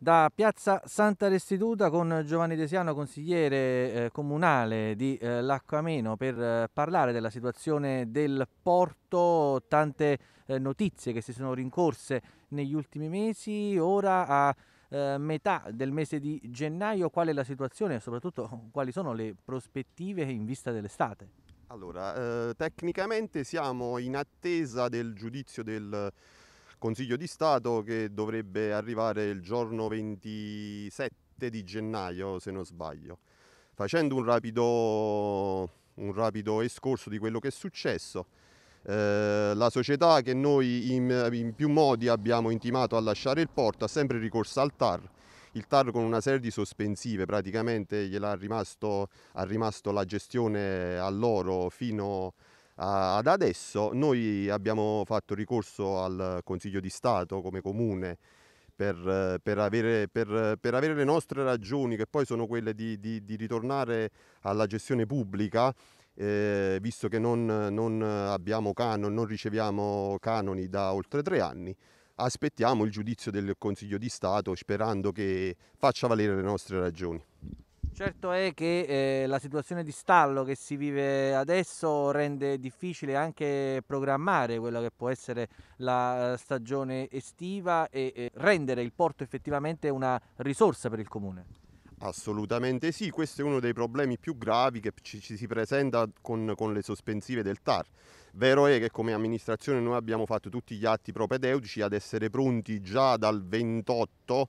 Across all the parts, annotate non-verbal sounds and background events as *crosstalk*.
Da Piazza Santa Restituta con Giovanni Desiano, consigliere eh, comunale di eh, L'Acquameno, per eh, parlare della situazione del porto, tante notizie che si sono rincorse negli ultimi mesi, ora a metà del mese di gennaio, qual è la situazione e soprattutto *laughs* quali sono le prospettive in vista dell'estate? Allora, tecnicamente siamo in attesa del giudizio del Consiglio di Stato che dovrebbe arrivare il giorno 27 di gennaio, se non sbaglio. Facendo un rapido, un rapido escorso di quello che è successo, eh, la società che noi in, in più modi abbiamo intimato a lasciare il porto ha sempre ricorso al TAR il TAR con una serie di sospensive, praticamente gliel'ha rimasto, ha rimasto la gestione a loro fino ad adesso noi abbiamo fatto ricorso al Consiglio di Stato come comune per, per, avere, per, per, avere, le nostre ragioni, che poi sono quelle di, di, di ritornare alla gestione pubblica, eh, visto che non, non, abbiamo canon, non riceviamo canoni da oltre tre anni. Aspettiamo il giudizio del Consiglio di Stato sperando che faccia valere le nostre ragioni. Certo è che eh, la situazione di stallo che si vive adesso rende difficile anche programmare quella che può essere la eh, stagione estiva e, e rendere il porto effettivamente una risorsa per il comune. Assolutamente sì, questo è uno dei problemi più gravi che ci, ci si presenta con, con, le sospensive del TAR. Vero è che come amministrazione noi abbiamo fatto tutti gli atti propedeutici ad essere pronti già dal 28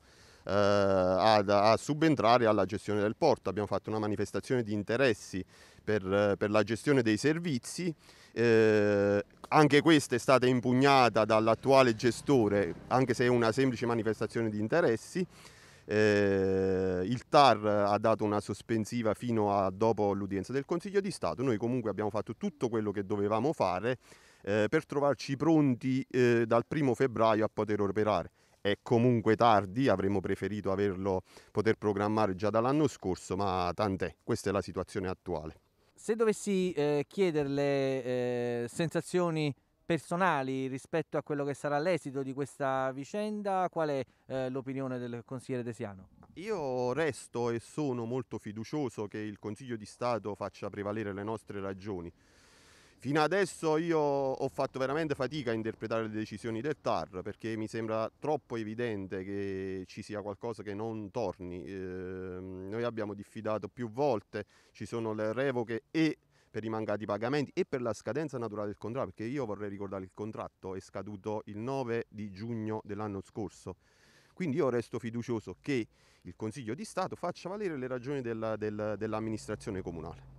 eh, ad, a subentrare alla gestione del porto. Abbiamo fatto una manifestazione di interessi per, per la gestione dei servizi. Eh, anche questa è stata impugnata dall'attuale gestore, anche se è una semplice manifestazione di interessi. Eh, il TAR ha dato una sospensiva fino a dopo l'udienza del Consiglio di Stato, noi comunque abbiamo fatto tutto quello che dovevamo fare eh, per trovarci pronti eh, dal primo febbraio a poter operare è comunque tardi, avremmo preferito averlo, poter programmare già dall'anno scorso, ma tant'è, questa è la situazione attuale. Se dovessi eh, chiederle eh, sensazioni personali rispetto a quello che sarà l'esito di questa vicenda, qual è eh, l'opinione del consigliere Desiano? Io resto e sono molto fiducioso che il Consiglio di Stato faccia prevalere le nostre ragioni. Fino adesso io ho fatto veramente fatica a interpretare le decisioni del TAR perché mi sembra troppo evidente che ci sia qualcosa che non torni. Eh, noi abbiamo diffidato più volte, ci sono le revoche e per i mancati pagamenti e per la scadenza naturale del contratto, perché io vorrei ricordare che il contratto è scaduto il 9 di giugno dell'anno scorso. Quindi io resto fiducioso che il Consiglio di Stato faccia valere le ragioni della, del, dell'amministrazione comunale.